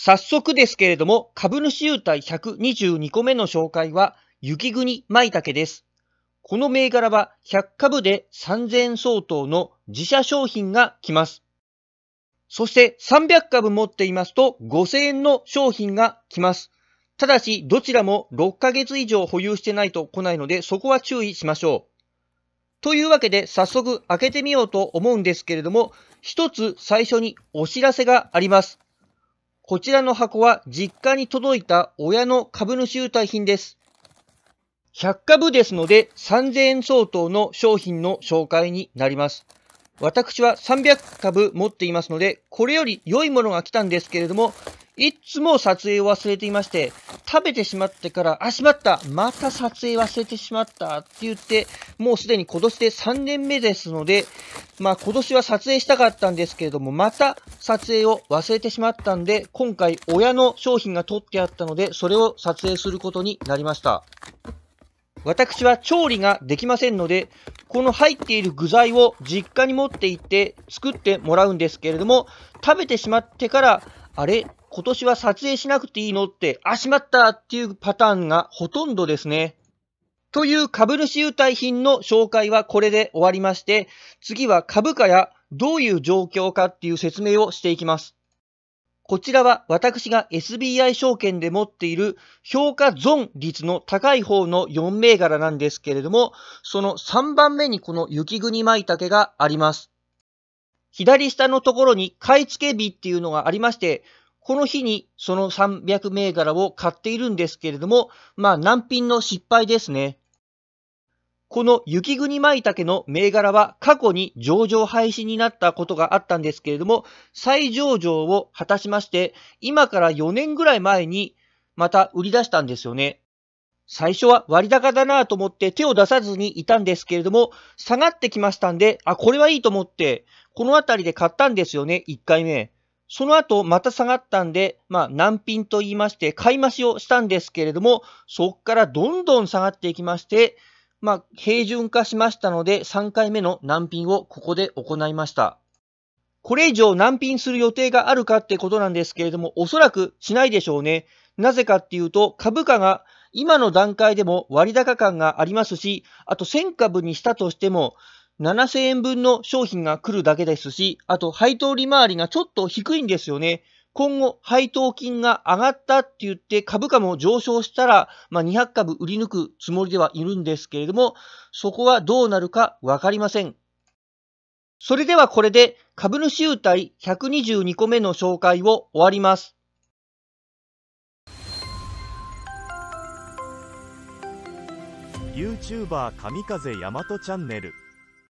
早速ですけれども、株主優待122個目の紹介は、雪国舞茸です。この銘柄は100株で3000円相当の自社商品が来ます。そして300株持っていますと5000円の商品が来ます。ただし、どちらも6ヶ月以上保有してないと来ないので、そこは注意しましょう。というわけで、早速開けてみようと思うんですけれども、一つ最初にお知らせがあります。こちらの箱は実家に届いた親の株主優待品です。100株ですので3000円相当の商品の紹介になります。私は300株持っていますので、これより良いものが来たんですけれども、いつも撮影を忘れていまして、食べてしまってから、あ、しまったまた撮影忘れてしまったって言って、もうすでに今年で3年目ですので、まあ今年は撮影したかったんですけれども、また撮影を忘れてしまったんで、今回親の商品が取ってあったので、それを撮影することになりました。私は調理ができませんので、この入っている具材を実家に持って行って作ってもらうんですけれども、食べてしまってから、あれ今年は撮影しなくていいのって、あ、しまったっていうパターンがほとんどですね。という株主優待品の紹介はこれで終わりまして、次は株価やどういう状況かっていう説明をしていきます。こちらは私が SBI 証券で持っている評価損率の高い方の4銘柄なんですけれども、その3番目にこの雪国舞茸があります。左下のところに買い付け日っていうのがありまして、この日にその300銘柄を買っているんですけれども、まあ難品の失敗ですね。この雪国舞茸の銘柄は過去に上場廃止になったことがあったんですけれども、再上場を果たしまして、今から4年ぐらい前にまた売り出したんですよね。最初は割高だなと思って手を出さずにいたんですけれども、下がってきましたんで、あ、これはいいと思って、この辺りで買ったんですよね、1回目。その後、また下がったんで、まあ、難品と言いまして、買い増しをしたんですけれども、そこからどんどん下がっていきまして、まあ、平準化しましたので、3回目の難品をここで行いました。これ以上難品する予定があるかってことなんですけれども、おそらくしないでしょうね。なぜかっていうと、株価が今の段階でも割高感がありますし、あと1000株にしたとしても、7000円分の商品が来るだけですし、あと配当利回りがちょっと低いんですよね。今後、配当金が上がったって言って株価も上昇したら、まあ、200株売り抜くつもりではいるんですけれども、そこはどうなるかわかりません。それではこれで株主優待122個目の紹介を終わります。YouTuber 神風大和チャンネル